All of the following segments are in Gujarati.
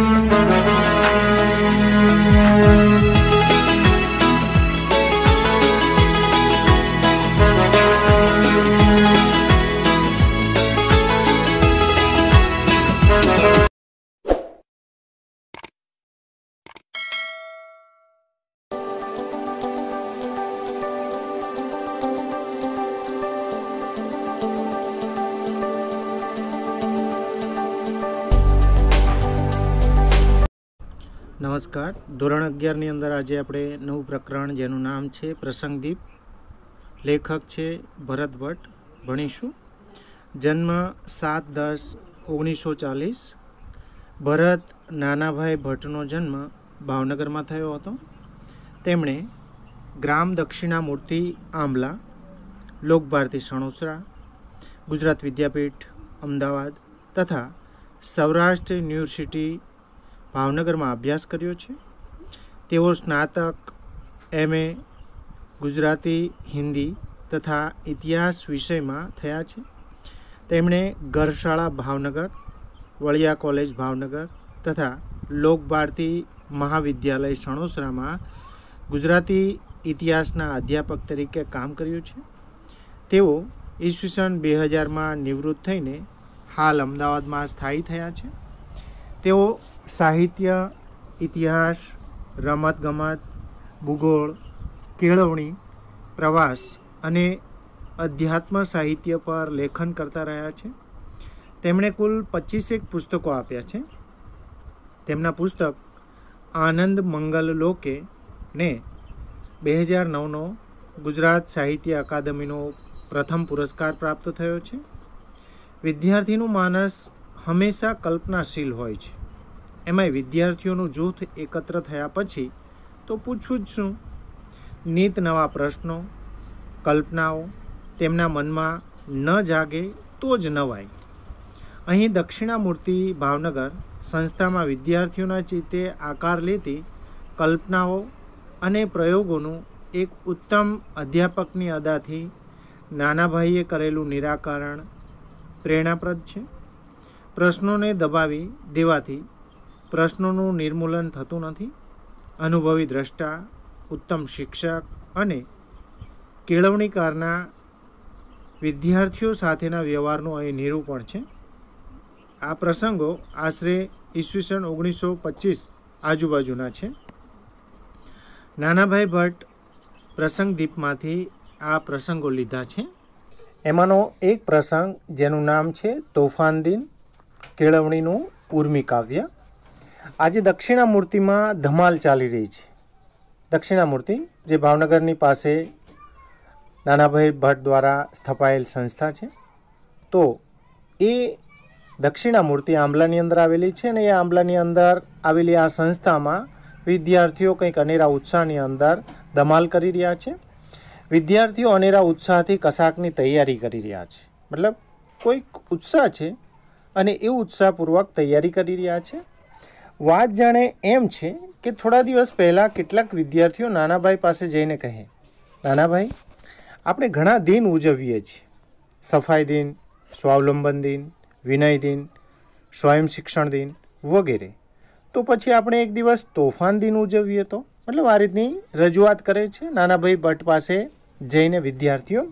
Thank you. નમસ્કાર ધોરણ અગિયારની અંદર આજે આપણે નવું પ્રકરણ જેનું નામ છે પ્રસંગદીપ લેખક છે ભરત ભટ્ટ ભણીશું જન્મ સાત દસ ઓગણીસો ચાલીસ ભરત નાનાભાઈ ભટ્ટનો જન્મ ભાવનગરમાં થયો હતો તેમણે ગ્રામ દક્ષિણા મૂર્તિ આંબલા લોકભારતી સણોસરા ગુજરાત વિદ્યાપીઠ અમદાવાદ તથા સૌરાષ્ટ્ર યુનિવર્સિટી ભાવનગરમાં અભ્યાસ કર્યો છે તેઓ સ્નાતક એમએ ગુજરાતી હિન્દી તથા ઇતિહાસ વિષયમાં થયા છે તેમણે ઘરશાળા ભાવનગર વળિયા કોલેજ ભાવનગર તથા લોકભારતી મહાવિદ્યાલય સણોસરામાં ગુજરાતી ઇતિહાસના અધ્યાપક તરીકે કામ કર્યું છે તેઓ ઈસવીસન બે હજારમાં નિવૃત્ત થઈને હાલ અમદાવાદમાં સ્થાયી થયા છે તેઓ સાહિત્ય ઇતિહાસ રમતગમત ભૂગોળ કેળવણી પ્રવાસ અને અધ્યાત્મ સાહિત્ય પર લેખન કરતા રહ્યા છે તેમણે કુલ પચીસેક પુસ્તકો આપ્યા છે તેમના પુસ્તક આનંદ મંગલ લોકે ને બે હજાર નવનો ગુજરાત સાહિત્ય અકાદમીનો પ્રથમ પુરસ્કાર પ્રાપ્ત થયો છે વિદ્યાર્થીનું માનસ હંમેશા કલ્પનાશીલ હોય છે એમાંય વિદ્યાર્થીઓનું જૂથ એકત્ર થયા પછી તો પૂછું જ શું નીત નવા પ્રશ્નો કલ્પનાઓ તેમના મનમાં ન જાગે તો જ નવાય અહીં દક્ષિણામૂર્તિ ભાવનગર સંસ્થામાં વિદ્યાર્થીઓના ચિત્તે આકાર લેતી કલ્પનાઓ અને પ્રયોગોનું એક ઉત્તમ અધ્યાપકની અદાથી નાનાભાઈએ કરેલું નિરાકરણ પ્રેરણાપ્રદ છે પ્રશ્નોને દબાવી દેવાથી પ્રશ્નોનું નિર્મૂલન થતું નથી અનુભવી દ્રષ્ટા ઉત્તમ શિક્ષક અને કેળવણીકારના વિદ્યાર્થીઓ સાથેના વ્યવહારનું અહીં નિરૂપણ છે આ પ્રસંગો આશરે ઈસવીસન ઓગણીસો પચીસ આજુબાજુના છે નાનાભાઈ ભટ્ટ પ્રસંગદીપમાંથી આ પ્રસંગો લીધા છે એમાંનો એક પ્રસંગ જેનું નામ છે તોફાન દિન કેળવણીનું ઉર્મિ આજે દક્ષિણા મૂર્તિમાં ધમાલ ચાલી રહી છે દક્ષિણા મૂર્તિ જે ભાવનગરની પાસે નાનાભાઈ ભટ્ટ દ્વારા સ્થપાયેલ સંસ્થા છે તો એ દક્ષિણા મૂર્તિ આંબલાની અંદર આવેલી છે અને એ આંબલાની અંદર આવેલી આ સંસ્થામાં વિદ્યાર્થીઓ કંઈક અનેરા ઉત્સાહની અંદર ધમાલ કરી રહ્યા છે વિદ્યાર્થીઓ અનેરા ઉત્સાહથી કશાકની તૈયારી કરી રહ્યા છે મતલબ કોઈક ઉત્સાહ છે અને એ ઉત્સાહપૂર્વક તૈયારી કરી રહ્યા છે વાત જાણે એમ છે કે થોડા દિવસ પહેલાં કેટલાક વિદ્યાર્થીઓ નાનાભાઈ પાસે જઈને કહે નાનાભાઈ આપણે ઘણા દિન ઉજવીએ છીએ સફાઈ દિન સ્વાવલંબન દિન વિનય દિન સ્વયં શિક્ષણ દિન વગેરે તો પછી આપણે એક દિવસ તોફાન દિન ઉજવીએ તો મતલબ આ રીતની રજૂઆત કરે છે નાનાભાઈ ભટ્ટ પાસે જઈને વિદ્યાર્થીઓ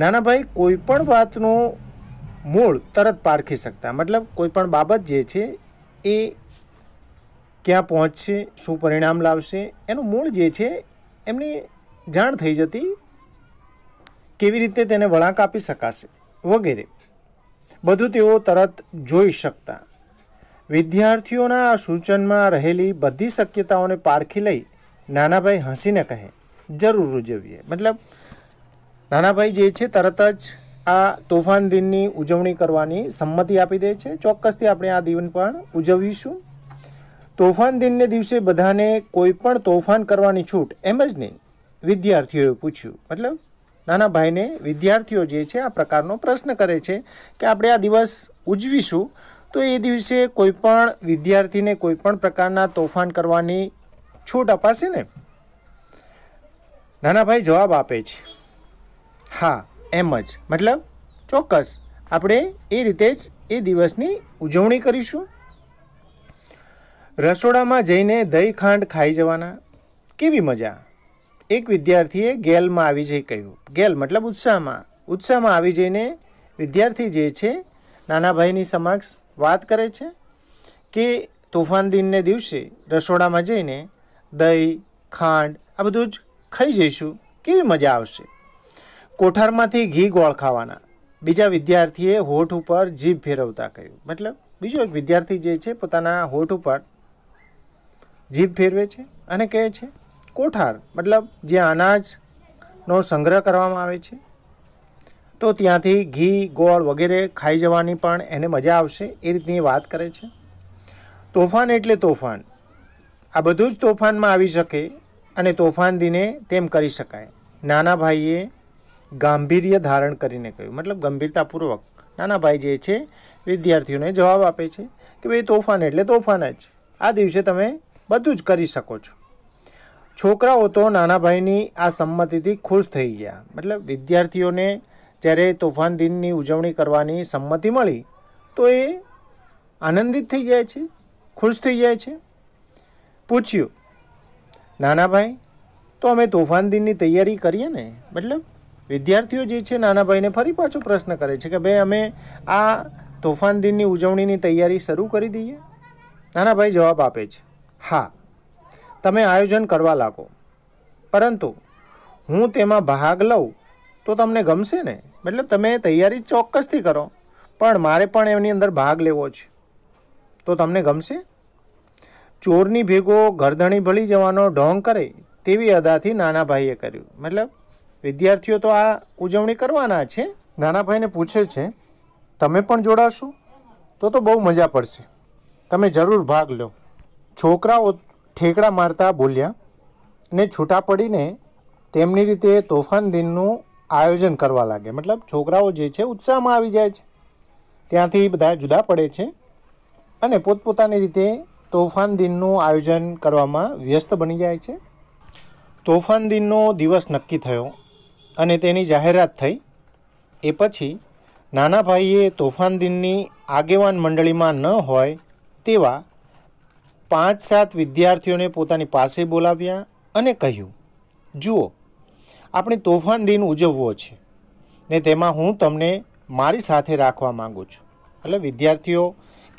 નાનાભાઈ કોઈ પણ વાતનું મૂળ તરત પારખી શકતા મતલબ કોઈ પણ બાબત જે છે એ ક્યાં પહોંચશે શું પરિણામ લાવશે એનું મૂળ જે છે એમની જાણ થઈ જતી કેવી રીતે તેને વળાંક આપી શકાશે વગેરે બધું તેઓ તરત જોઈ શકતા વિદ્યાર્થીઓના આ સૂચનમાં રહેલી બધી શક્યતાઓને પારખી લઈ નાનાભાઈ હસીને કહે જરૂર ઉજવીએ મતલબ નાનાભાઈ જે છે તરત જ આ તોફાન દિનની ઉજવણી કરવાની સંમતિ આપી દે છે ચોક્કસથી આપણે આ દિન પણ ઉજવીશું તોફાન દિનને દિવસે બધાને કોઈ પણ તોફાન કરવાની છૂટ એમ જ નહીં વિદ્યાર્થીઓએ પૂછ્યું મતલબ નાના ભાઈને વિદ્યાર્થીઓ જે છે આ પ્રકારનો પ્રશ્ન કરે છે કે આપણે આ દિવસ ઉજવીશું તો એ દિવસે કોઈ પણ વિદ્યાર્થીને કોઈ પણ પ્રકારના તોફાન કરવાની છૂટ અપાશે ને નાના ભાઈ જવાબ આપે છે હા એમ જ મતલબ ચોક્કસ આપણે એ રીતે જ એ દિવસની ઉજવણી કરીશું રસોડામાં જઈને દહીં ખાંડ ખાઈ જવાના કેવી મજા એક વિદ્યાર્થીએ ગેલમાં આવી જઈ કહ્યું ગેલ મતલબ ઉત્સાહમાં ઉત્સાહમાં આવી જઈને વિદ્યાર્થી જે છે નાના ભાઈની સમક્ષ વાત કરે છે કે તોફાન દિનને દિવસે રસોડામાં જઈને દહીં ખાંડ આ બધું જ ખાઈ જઈશું કેવી મજા આવશે કોઠારમાંથી ઘી ગોળ ખાવાના બીજા વિદ્યાર્થીએ હોઠ ઉપર જીભ ફેરવતા કહ્યું મતલબ બીજો એક વિદ્યાર્થી જે છે પોતાના હોઠ ઉપર જીભ ફેરવે છે અને કહે છે કોઠાર મતલબ જ્યાં અનાજનો સંગ્રહ કરવામાં આવે છે તો ત્યાંથી ઘી ગોળ વગેરે ખાઈ જવાની પણ એને મજા આવશે એ રીતની વાત કરે છે તોફાન એટલે તોફાન આ બધું જ તોફાનમાં આવી શકે અને તોફાન દિને તેમ કરી શકાય નાના ભાઈએ ગાંભીર્ય ધારણ કરીને કહ્યું મતલબ ગંભીરતાપૂર્વક નાના ભાઈ જે છે વિદ્યાર્થીઓને જવાબ આપે છે કે ભાઈ તોફાન એટલે તોફાન જ આ દિવસે તમે બધું જ કરી શકો છો છોકરાઓ તો નાના ભાઈની આ સંમતિથી ખુશ થઈ ગયા મતલબ વિદ્યાર્થીઓને જ્યારે તોફાન દિનની ઉજવણી કરવાની સંમતિ મળી તો એ આનંદિત થઈ જાય છે ખુશ થઈ જાય છે પૂછ્યું નાના ભાઈ તો અમે તોફાન દિનની તૈયારી કરીએ ને મતલબ વિદ્યાર્થીઓ જે છે નાના ભાઈને ફરી પાછો પ્રશ્ન કરે છે કે ભાઈ અમે આ તોફાન દિનની ઉજવણીની તૈયારી શરૂ કરી દઈએ નાના ભાઈ જવાબ આપે છે હા તમે આયોજન કરવા લાગો પરંતુ હું તેમાં ભાગ લઉં તો તમને ગમશે ને મતલબ તમે તૈયારી ચોક્કસથી કરો પણ મારે પણ એની અંદર ભાગ લેવો છે તો તમને ગમશે ચોરની ભેગો ગરધણી ભળી જવાનો ઢોંગ કરે તેવી અદાથી નાના ભાઈએ કર્યું મતલબ વિદ્યાર્થીઓ તો આ ઉજવણી કરવાના છે નાના ભાઈને પૂછે છે તમે પણ જોડાશો તો તો બહુ મજા પડશે તમે જરૂર ભાગ લો છોકરાઓ ઠેકડા મારતા બોલ્યા ને છૂટા પડીને તેમની રીતે તોફાન દિનનું આયોજન કરવા લાગે મતલબ છોકરાઓ જે છે ઉત્સાહમાં આવી જાય છે ત્યાંથી બધા જુદા પડે છે અને પોતપોતાની રીતે તોફાન દિનનું આયોજન કરવામાં વ્યસ્ત બની જાય છે તોફાન દિનનો દિવસ નક્કી થયો અને તેની જાહેરાત થઈ એ પછી નાના ભાઈએ તોફાન દિનની આગેવાન મંડળીમાં ન હોય તેવા પાંચ સાત વિદ્યાર્થીઓને પોતાની પાસે બોલાવ્યા અને કહ્યું જુઓ આપણે તોફાન દિન ઉજવવો છે ને તેમાં હું તમને મારી સાથે રાખવા માગું છું એટલે વિદ્યાર્થીઓ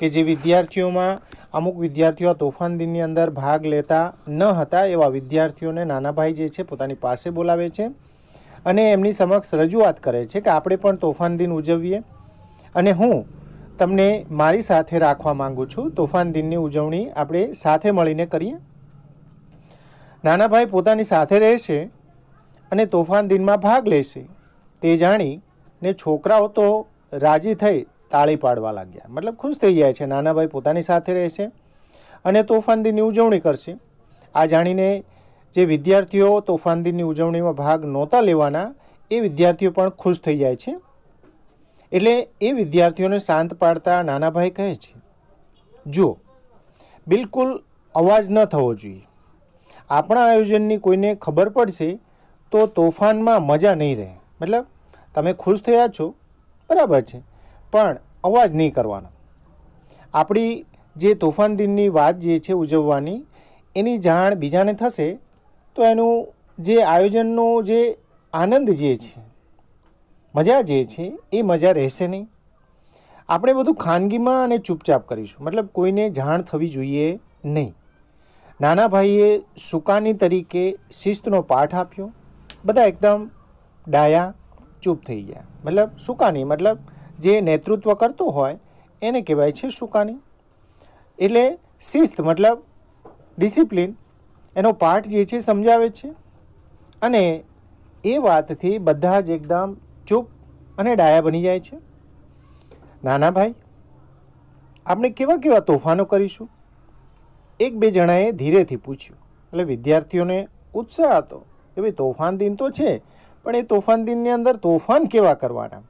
કે જે વિદ્યાર્થીઓમાં અમુક વિદ્યાર્થીઓ તોફાન દિનની અંદર ભાગ લેતા ન હતા એવા વિદ્યાર્થીઓને નાનાભાઈ જે છે પોતાની પાસે બોલાવે છે અને એમની સમક્ષ રજૂઆત કરે છે કે આપણે પણ તોફાન દિન ઉજવીએ અને હું તમને મારી સાથે રાખવા માંગુ છું તોફાન દિનની ઉજવણી આપણે સાથે મળીને કરીએ નાનાભાઈ પોતાની સાથે રહેશે અને તોફાન દિનમાં ભાગ લેશે તે જાણી ને છોકરાઓ તો રાજી થઈ તાળી પાડવા લાગ્યા મતલબ ખુશ થઈ જાય છે નાનાભાઈ પોતાની સાથે રહેશે અને તોફાન દિનની ઉજવણી કરશે આ જાણીને જે વિદ્યાર્થીઓ તોફાન દિનની ઉજવણીમાં ભાગ નહોતા લેવાના એ વિદ્યાર્થીઓ પણ ખુશ થઈ જાય છે એટલે એ વિદ્યાર્થીઓને શાંત પાડતા નાનાભાઈ કહે છે જુઓ બિલકુલ અવાજ ન થવો જોઈએ આપણા આયોજનની કોઈને ખબર પડશે તો તોફાનમાં મજા નહીં રહે મતલબ તમે ખુશ થયા છો બરાબર છે પણ અવાજ નહીં કરવાનો આપણી જે તોફાન દિનની વાત જે છે ઉજવવાની એની જાણ બીજાને થશે તો એનું જે આયોજનનો જે આનંદ જે છે મજા જે છે એ મજા રહેશે નહીં આપણે બધું ખાનગીમાં અને ચૂપચાપ કરીશું મતલબ કોઈને જાણ થવી જોઈએ નહીં નાના ભાઈએ સુકાની તરીકે શિસ્તનો પાઠ આપ્યો બધા એકદમ ડાયા ચૂપ થઈ ગયા મતલબ સુકાની મતલબ જે નેતૃત્વ કરતો હોય એને કહેવાય છે સુકાની એટલે શિસ્ત મતલબ ડિસિપ્લિન એનો પાઠ જે છે સમજાવે છે અને એ વાતથી બધા જ એકદમ અને ડાયા બની જાય છે નાના ભાઈ આપણે કેવા કેવા તોફાનો કરીશું એક બે જણાએ ધીરેથી પૂછ્યું એટલે વિદ્યાર્થીઓને ઉત્સાહ હતો કે ભાઈ તોફાન દિન તો છે પણ એ તોફાન દિનની અંદર તોફાન કેવા કરવાના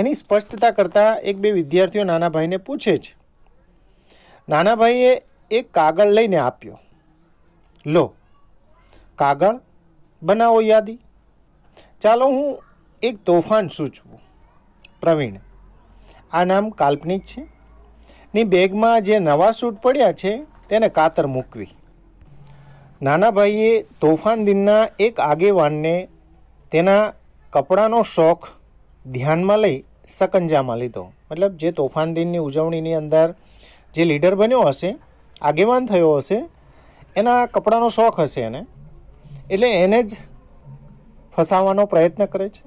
એની સ્પષ્ટતા કરતાં એક બે વિદ્યાર્થીઓ નાના ભાઈને પૂછે છે નાના ભાઈએ એક કાગળ લઈને આપ્યો લો કાગળ બનાવો યાદી ચાલો હું એક તોફાન સૂચવું પ્રવીણ આ નામ કાલ્પનિક છે ની બેગમાં જે નવા સૂટ પડ્યા છે તેને કાતર મૂકવી નાના ભાઈએ તોફાન દિનના એક આગેવાનને તેના કપડાંનો શોખ ધ્યાનમાં લઈ સકંજામાં લીધો મતલબ જે તોફાન દિનની ઉજવણીની અંદર જે લીડર બન્યો હશે આગેવાન થયો હશે એના કપડાનો શોખ હશે એને એટલે એને જ ફસાવવાનો પ્રયત્ન કરે છે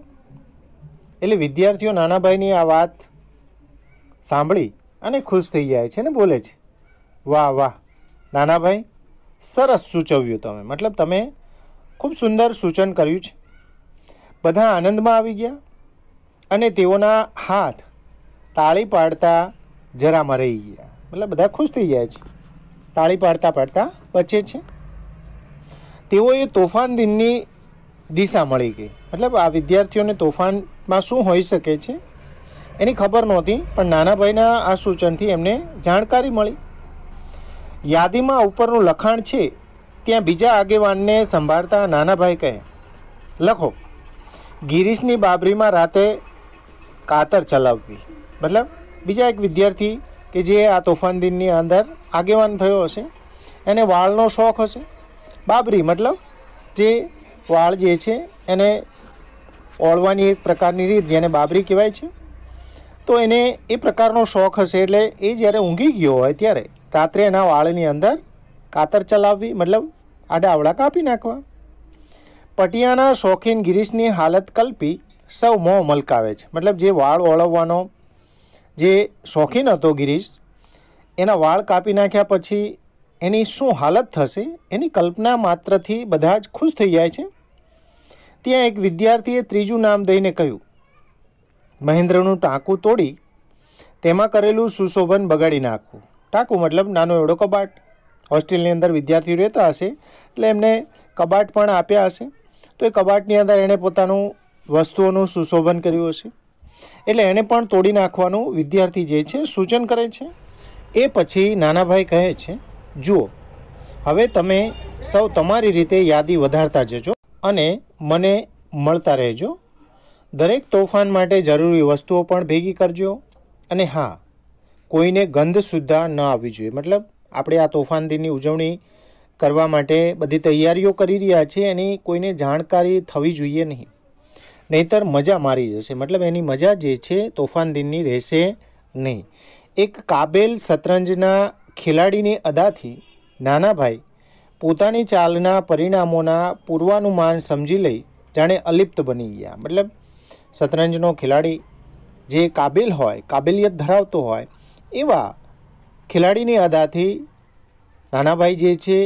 એટલે વિદ્યાર્થીઓ નાનાભાઈની આ વાત સાંભળી અને ખુશ થઈ જાય છે ને બોલે છે વાહ વાહ નાનાભાઈ સરસ સૂચવ્યું તમે મતલબ તમે ખૂબ સુંદર સૂચન કર્યું છે બધા આનંદમાં આવી ગયા અને તેઓના હાથ તાળી પાડતા જરામાં રહી ગયા મતલબ બધા ખુશ થઈ જાય છે તાળી પાડતા પાડતા બચે છે તેઓએ તોફાન દિનની દિશા મળી ગઈ મતલબ આ વિદ્યાર્થીઓને તોફાન માં શું હોઈ શકે છે એની ખબર નહોતી પણ નાનાભાઈના આ સૂચનથી એમને જાણકારી મળી યાદીમાં ઉપરનું લખાણ છે ત્યાં બીજા આગેવાનને સંભાળતા નાનાભાઈ કહે લખો ગિરીશની બાબરીમાં રાતે કાતર ચલાવવી મતલબ બીજા એક વિદ્યાર્થી કે જે આ તોફાન દિનની અંદર આગેવાન થયો હશે એને વાળનો શોખ હશે બાબરી મતલબ જે વાળ જે છે એને ઓળવાની એક પ્રકારની રીત જેને બાબરી કહેવાય છે તો એને એ પ્રકારનો શોખ હશે એટલે એ જ્યારે ઊંઘી ગયો હોય ત્યારે રાત્રે એના વાળની અંદર કાતર ચલાવવી મતલબ આડાવડા કાપી નાખવા પટિયાના શોખીન ગિરીશની હાલત કલ્પી સૌ મોં મલકાવે છે મતલબ જે વાળ ઓળવવાનો જે શોખીન હતો ગિરીશ એના વાળ કાપી નાખ્યા પછી એની શું હાલત થશે એની કલ્પના માત્રથી બધા જ ખુશ થઈ જાય છે ત્યાં એક વિદ્યાર્થીએ ત્રીજું નામ દઈને કહ્યું મહેન્દ્રનું ટાંકું તોડી તેમાં કરેલું સુશોભન બગાડી નાખવું ટાંકું મતલબ નાનો એવડો કબાટ હોસ્ટેલની અંદર વિદ્યાર્થીઓ રહેતા હશે એટલે એમને કબાટ પણ આપ્યા હશે તો એ કબાટની અંદર એણે પોતાનું વસ્તુઓનું સુશોભન કર્યું હશે એટલે એણે પણ તોડી નાખવાનું વિદ્યાર્થી જે છે સૂચન કરે છે એ પછી નાનાભાઈ કહે છે જુઓ હવે તમે સૌ તમારી રીતે યાદી વધારતા જજો અને મને મળતા રહેજો દરેક તોફાન માટે જરૂરી વસ્તુઓ પણ ભેગી કરજો અને હા કોઈને ગંધ સુદ્ધા ન આવવી જોઈએ મતલબ આપણે આ તોફાન દિનની ઉજવણી કરવા માટે બધી તૈયારીઓ કરી રહ્યા છીએ એની કોઈને જાણકારી થવી જોઈએ નહીં નહીતર મજા મારી જશે મતલબ એની મજા જે છે તોફાન દિનની રહેશે નહીં એક કાબેલ શતરંજના ખેલાડીની અદાથી નાના ભાઈ પોતાની ચાલના પરિણામોના પૂર્વાનુમાન સમજી લઈ જાણે અલિપ્ત બની ગયા મતલબ શતરંજનો ખેલાડી જે કાબિલ હોય કાબિલિયત ધરાવતો હોય એવા ખેલાડીની અદાથી નાનાભાઈ જે છે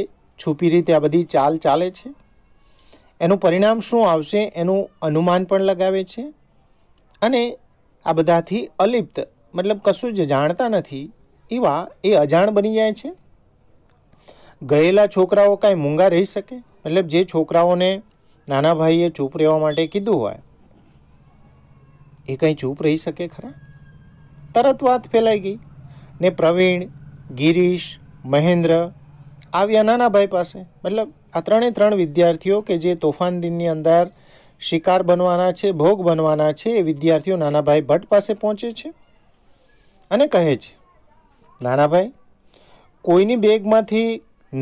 છુપી રીતે આ બધી ચાલ ચાલે છે એનું પરિણામ શું આવશે એનું અનુમાન પણ લગાવે છે અને આ બધાથી અલિપ્ત મતલબ કશું જ જાણતા નથી એવા એ અજાણ બની જાય છે ગયેલા છોકરાઓ કાંઈ મૂંગા રહી શકે મતલબ જે છોકરાઓને નાના ભાઈએ ચૂપ રહેવા માટે કીધું હોય એ કંઈ ચૂપ રહી શકે ખરા તરત વાત ફેલાઈ ગઈ ને પ્રવીણ ગિરીશ મહેન્દ્ર આવ્યા નાના ભાઈ પાસે મતલબ આ ત્રણે ત્રણ વિદ્યાર્થીઓ કે જે તોફાન દિનની અંદર શિકાર બનવાના છે ભોગ બનવાના છે એ વિદ્યાર્થીઓ નાનાભાઈ ભટ્ટ પાસે પહોંચે છે અને કહે છે નાનાભાઈ કોઈની બેગમાંથી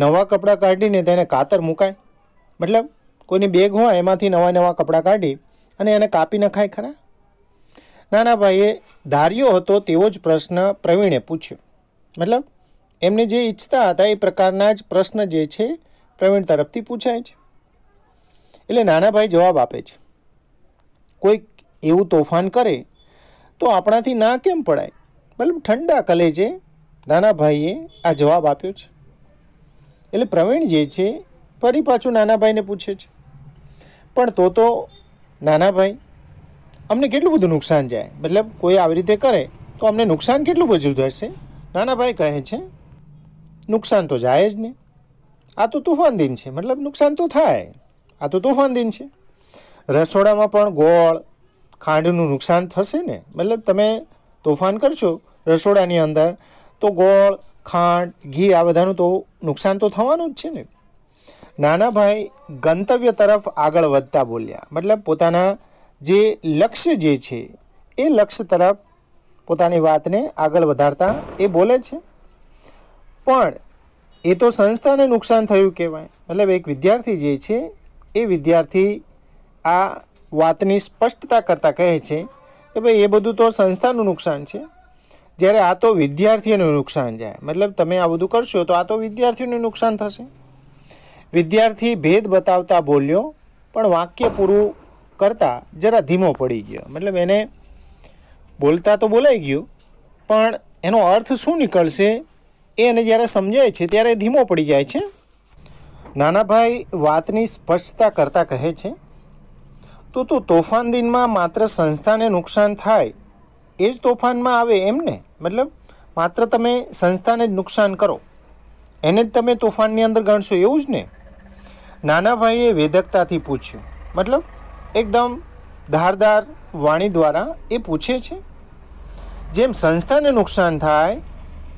નવા કપડાં કાઢીને તેને કાતર મુકાય મતલબ કોઈની બેગ હોય એમાંથી નવા નવા કપડાં કાઢી અને એને કાપી નખાય ખરા નાના ભાઈએ ધાર્યો હતો તેવો જ પ્રશ્ન પ્રવીણે પૂછ્યો મતલબ એમને જે ઈચ્છતા હતા એ પ્રકારના જ પ્રશ્ન જે છે પ્રવીણ તરફથી પૂછાય છે એટલે નાનાભાઈ જવાબ આપે છે કોઈક એવું તોફાન કરે તો આપણાથી ના કેમ પડાય મતલબ ઠંડા કલેજે નાનાભાઈએ આ જવાબ આપ્યો છે એટલે પ્રવીણ જે છે ફરી પાછું નાનાભાઈને પૂછે છે પણ તો તો નાનાભાઈ અમને કેટલું બધું નુકસાન જાય મતલબ કોઈ આવી રીતે કરે તો અમને નુકસાન કેટલું બધું થશે નાનાભાઈ કહે છે નુકસાન તો જાય જ ને આ તો તોફાન દિન છે મતલબ નુકસાન તો થાય આ તો તોફાન દિન છે રસોડામાં પણ ગોળ ખાંડનું નુકસાન થશે ને મતલબ તમે તોફાન કરશો રસોડાની અંદર તો ગોળ ખાંડ ઘી આ બધાનું તો નુકસાન તો થવાનું જ છે ને નાના ભાઈ ગંતવ્ય તરફ આગળ વધતા બોલ્યા મતલબ પોતાના જે લક્ષ્ય જે છે એ લક્ષ્ય તરફ પોતાની વાતને આગળ વધારતા એ બોલે છે પણ એ તો સંસ્થાને નુકસાન થયું કહેવાય મતલબ એક વિદ્યાર્થી જે છે એ વિદ્યાર્થી આ વાતની સ્પષ્ટતા કરતાં કહે છે કે ભાઈ એ બધું તો સંસ્થાનું નુકસાન છે જ્યારે આ તો વિદ્યાર્થીઓનું નુકસાન જાય મતલબ તમે આ બધું કરશો તો આ તો વિદ્યાર્થીઓનું નુકસાન થશે વિદ્યાર્થી ભેદ બતાવતા બોલ્યો પણ વાક્ય પૂરું કરતાં જરા ધીમો પડી ગયો મતલબ એને બોલતા તો બોલાઈ ગયું પણ એનો અર્થ શું નીકળશે એ એને જ્યારે સમજાય છે ત્યારે ધીમો પડી જાય છે નાનાભાઈ વાતની સ્પષ્ટતા કરતાં કહે છે તો તું તોફાન દિનમાં માત્ર સંસ્થાને નુકસાન થાય એ જ તોફાનમાં આવે એમને મતલબ માત્ર તમે સંસ્થાને જ નુકસાન કરો એને જ તમે તોફાનની અંદર ગણશો એવું જ ને નાના ભાઈએ વેધકતાથી પૂછ્યું મતલબ એકદમ ધારદાર વાણી દ્વારા એ પૂછે છે જેમ સંસ્થાને નુકસાન થાય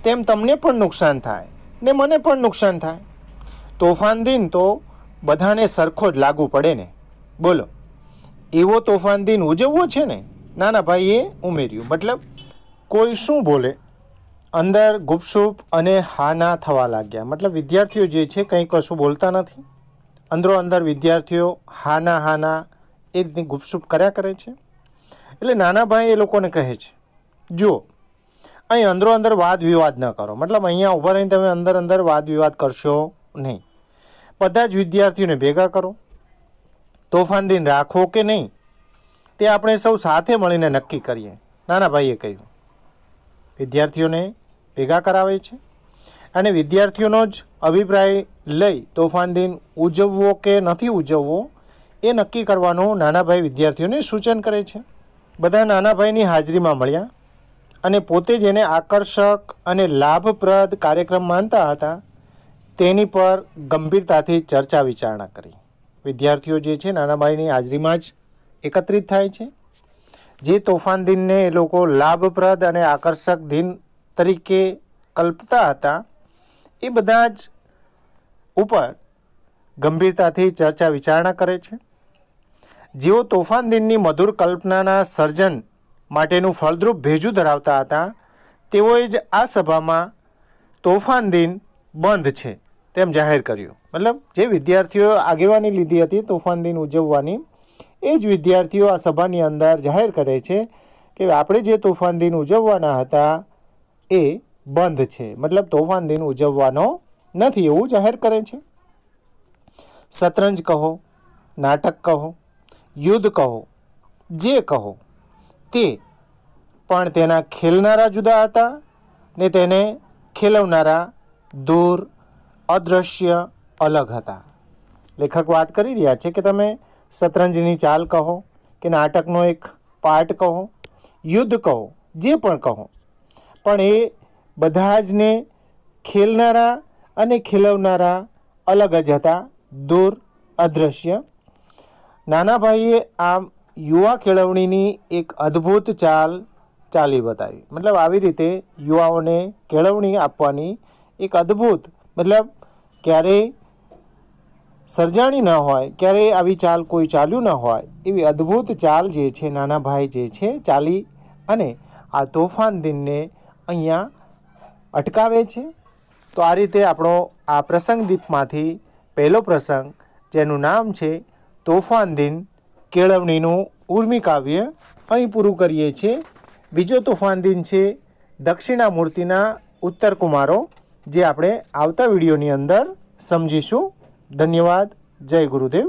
તેમ તમને પણ નુકસાન થાય ને મને પણ નુકસાન થાય તોફાન દિન તો બધાને સરખો જ લાગુ પડે ને બોલો એવો તોફાન દિન ઉજવવો છે ને નાના ભાઈએ ઉમેર્યું મતલબ કોઈ શું બોલે અંદર ગુપસુપ અને હા ના થવા લાગ્યા મતલબ વિદ્યાર્થીઓ જે છે કંઈ કશું બોલતા નથી અંદરો અંદર વિદ્યાર્થીઓ હા ના હા ના એ રીતની ગુપસુપ કર્યા કરે છે એટલે નાના ભાઈ એ લોકોને કહે છે જુઓ અહીં અંદરો અંદર વાદ વિવાદ ન કરો મતલબ અહીંયા ઊભા રહીને તમે અંદર અંદર વાદ વિવાદ કરશો નહીં બધા જ વિદ્યાર્થીઓને ભેગા કરો તોફાન દિન રાખો કે નહીં તે આપણે સૌ સાથે મળીને નક્કી કરીએ નાના ભાઈએ કહ્યું વિદ્યાર્થીઓને ભેગા કરાવે છે અને વિદ્યાર્થીઓનો જ અભિપ્રાય લઈ તોફાન દિન ઉજવવો કે નથી ઉજવવો એ નક્કી કરવાનું નાનાભાઈ વિદ્યાર્થીઓને સૂચન કરે છે બધા નાનાભાઈની હાજરીમાં મળ્યા અને પોતે જેને આકર્ષક અને લાભપ્રદ કાર્યક્રમ માનતા હતા તેની પર ગંભીરતાથી ચર્ચા વિચારણા કરી વિદ્યાર્થીઓ જે છે નાનાભાઈની હાજરીમાં જ એકત્રિત થાય છે જે તોફાન દિનને એ લોકો લાભપ્રદ અને આકર્ષક દિન તરીકે કલ્પતા હતા એ બધા જ ઉપર ગંભીરતાથી ચર્ચા વિચારણા કરે છે જેઓ તોફાન દિનની મધુર કલ્પનાના સર્જન માટેનું ફળદ્રુપ ભેજું ધરાવતા હતા તેઓએ જ આ સભામાં તોફાન દિન બંધ છે તેમ જાહેર કર્યું મતલબ જે વિદ્યાર્થીઓએ આગેવાની લીધી હતી તોફાન દિન ઉજવવાની એ જ વિદ્યાર્થીઓ આ સભાની અંદર જાહેર કરે છે કે આપણે જે તોફાન દિન ઉજવવાના હતા એ બંધ છે મતલબ તોફાન દિન ઉજવવાનો નથી એવું જાહેર કરે છે શતરંજ કહો નાટક કહો યુદ્ધ કહો જે કહો તે પણ તેના ખેલનારા જુદા હતા ને તેને ખેલવનારા દૂર અદૃશ્ય અલગ હતા લેખક વાત કરી રહ્યા છે કે તમે શતરંજની ચાલ કહો કે નાટકનો એક પાર્ટ કહો યુદ્ધ કહો જે પણ કહો પણ એ બધા જને ખેલનારા અને ખેલવનારા અલગ જ હતા દૂર અદૃશ્ય નાના ભાઈએ આ યુવા કેળવણીની એક અદ્ભુત ચાલ ચાલી બતાવી મતલબ આવી રીતે યુવાઓને કેળવણી આપવાની એક અદ્ભુત મતલબ ક્યારેય સર્જાણી ન હોય ક્યારેય આવી ચાલ કોઈ ચાલ્યું ન હોય એવી અદ્ભુત ચાલ જે છે નાના ભાઈ જે છે ચાલી અને આ તોફાન દિનને અહીંયા અટકાવે છે તો આ રીતે આપણો આ પ્રસંગ દીપમાંથી પહેલો પ્રસંગ જેનું નામ છે તોફાન દિન કેળવણીનું ઉર્મી કાવ્ય અહીં પૂરું કરીએ છીએ બીજો તોફાન દિન છે દક્ષિણા મૂર્તિના ઉત્તર કુમારો જે આપણે આવતા વિડીયોની અંદર સમજીશું ધન્યવાદ જય ગુરુદેવ